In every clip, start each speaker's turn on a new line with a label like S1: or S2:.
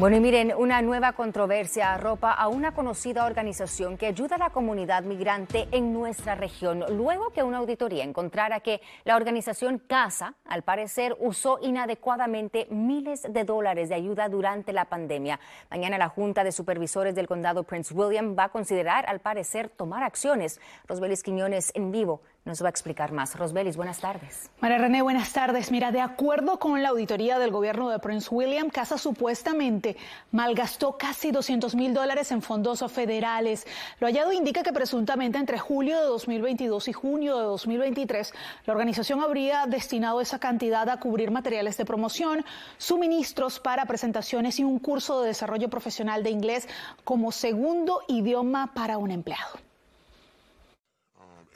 S1: Bueno, y miren, una nueva controversia arropa a una conocida organización que ayuda a la comunidad migrante en nuestra región, luego que una auditoría encontrara que la organización CASA, al parecer, usó inadecuadamente miles de dólares de ayuda durante la pandemia. Mañana la Junta de Supervisores del Condado Prince William va a considerar, al parecer, tomar acciones. Rosbelis Quiñones en vivo nos va a explicar más. Rosbelis, buenas tardes.
S2: María René, buenas tardes. Mira, de acuerdo con la auditoría del gobierno de Prince William, Casa supuestamente malgastó casi 200 mil dólares en fondos federales. Lo hallado indica que presuntamente entre julio de 2022 y junio de 2023, la organización habría destinado esa cantidad a cubrir materiales de promoción, suministros para presentaciones y un curso de desarrollo profesional de inglés como segundo idioma para un empleado.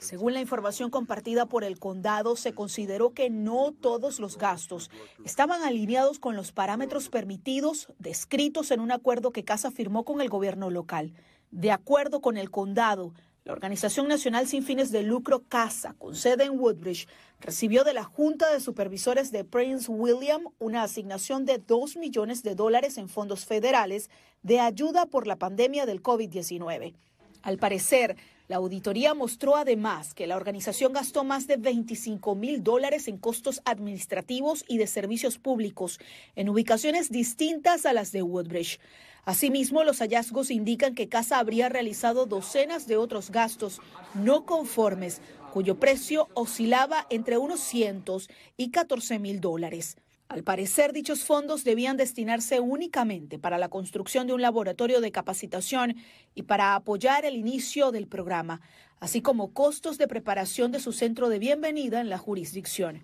S2: Según la información compartida por el condado, se consideró que no todos los gastos estaban alineados con los parámetros permitidos descritos en un acuerdo que Casa firmó con el gobierno local. De acuerdo con el condado, la Organización Nacional Sin Fines de Lucro CASA, con sede en Woodbridge, recibió de la Junta de Supervisores de Prince William una asignación de 2 millones de dólares en fondos federales de ayuda por la pandemia del COVID-19. Al parecer, la auditoría mostró además que la organización gastó más de 25 mil dólares en costos administrativos y de servicios públicos en ubicaciones distintas a las de Woodbridge. Asimismo, los hallazgos indican que Casa habría realizado docenas de otros gastos no conformes, cuyo precio oscilaba entre unos cientos y 14 mil dólares. Al parecer, dichos fondos debían destinarse únicamente para la construcción de un laboratorio de capacitación y para apoyar el inicio del programa, así como costos de preparación de su centro de bienvenida en la jurisdicción.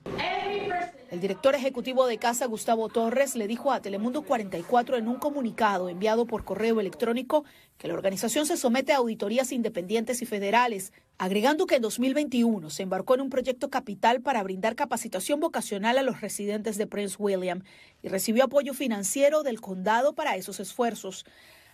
S2: El director ejecutivo de Casa, Gustavo Torres, le dijo a Telemundo 44 en un comunicado enviado por correo electrónico que la organización se somete a auditorías independientes y federales, agregando que en 2021 se embarcó en un proyecto capital para brindar capacitación vocacional a los residentes de Prince William y recibió apoyo financiero del condado para esos esfuerzos.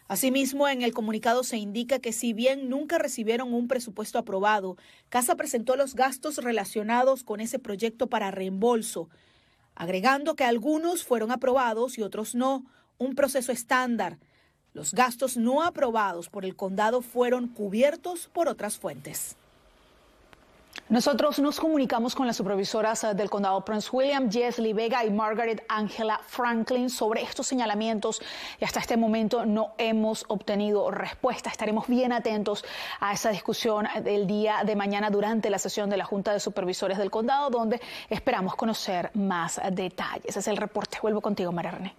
S2: Asimismo, en el comunicado se indica que si bien nunca recibieron un presupuesto aprobado, Casa presentó los gastos relacionados con ese proyecto para reembolso agregando que algunos fueron aprobados y otros no, un proceso estándar. Los gastos no aprobados por el condado fueron cubiertos por otras fuentes. Nosotros nos comunicamos con las supervisoras eh, del condado Prince William, Lee Vega y Margaret Angela Franklin sobre estos señalamientos y hasta este momento no hemos obtenido respuesta. Estaremos bien atentos a esa discusión del día de mañana durante la sesión de la Junta de Supervisores del Condado, donde esperamos conocer más detalles. Ese es el reporte. Vuelvo contigo, María René.